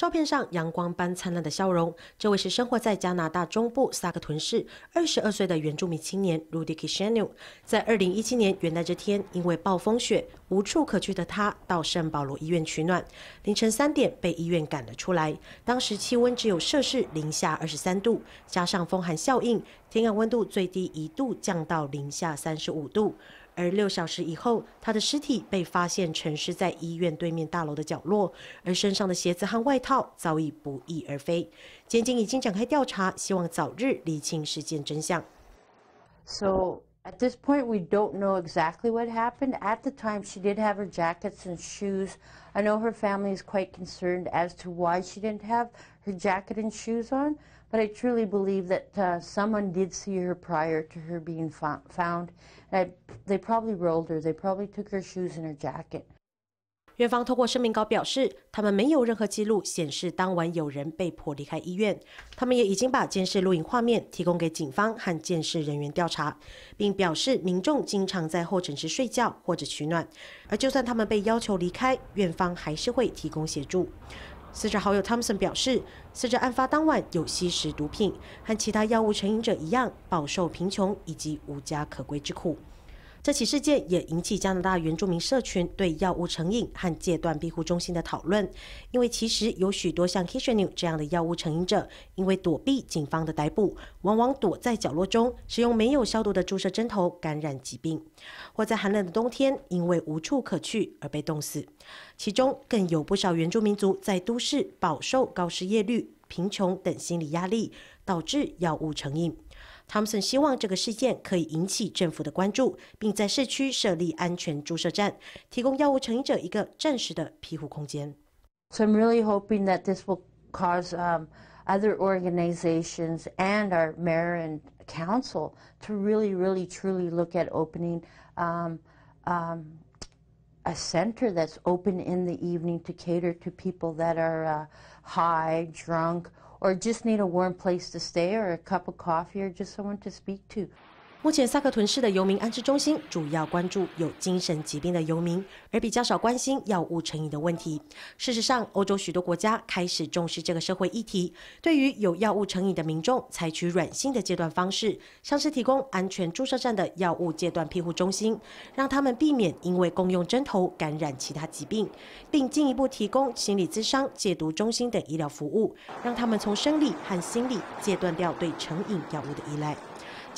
照片上阳光般灿烂的笑容，这位是生活在加拿大中部萨克屯市22岁的原住民青年 Rudy Kishanu。在2017年元旦这天，因为暴风雪无处可去的他，到圣保罗医院取暖，凌晨三点被医院赶了出来。当时气温只有摄氏零下23度，加上风寒效应，体感温度最低一度降到零下35度。而六小时以后，他的尸体被发现沉尸在医院对面大楼的角落，而身上的鞋子和外套早已不翼而飞。检警已经展开调查，希望早日厘清事件真相。So. At this point, we don't know exactly what happened. At the time, she did have her jackets and shoes. I know her family is quite concerned as to why she didn't have her jacket and shoes on, but I truly believe that uh, someone did see her prior to her being found. And I, they probably rolled her. They probably took her shoes and her jacket. 院方透过声明稿表示，他们没有任何记录显示当晚有人被迫离开医院。他们也已经把监视录影画面提供给警方和监视人员调查，并表示民众经常在候诊室睡觉或者取暖。而就算他们被要求离开，院方还是会提供协助。死者好友 Thompson 表示，死者案发当晚有吸食毒品，和其他药物成瘾者一样，饱受贫穷以及无家可归之苦。这起事件也引起加拿大原住民社群对药物成瘾和戒断庇护中心的讨论，因为其实有许多像 k i s h e n w 这样的药物成瘾者，因为躲避警方的逮捕，往往躲在角落中，使用没有消毒的注射针头感染疾病，或在寒冷的冬天因为无处可去而被冻死。其中更有不少原住民族在都市饱受高失业率、贫穷等心理压力，导致药物成瘾。汤森希望这个事件可以引起政府的关注，并在市区设立安全注射站，提供药物成瘾者一个暂时的庇护空间。So I'm really hoping that this will cause um, other organizations and our mayor and council to really, really, truly look at opening um, um, a center that's open in the evening to cater to people that are uh, high, drunk, or just need a warm place to stay or a cup of coffee or just someone to speak to. 目前，萨克屯市的游民安置中心主要关注有精神疾病的游民，而比较少关心药物成瘾的问题。事实上，欧洲许多国家开始重视这个社会议题，对于有药物成瘾的民众，采取软性的戒断方式，像是提供安全注射站的药物戒断庇护中心，让他们避免因为共用针头感染其他疾病，并进一步提供心理咨商、戒毒中心等医疗服务，让他们从生理和心理戒断掉对成瘾药物的依赖。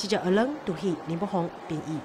记者阿冷杜希林柏宏编译。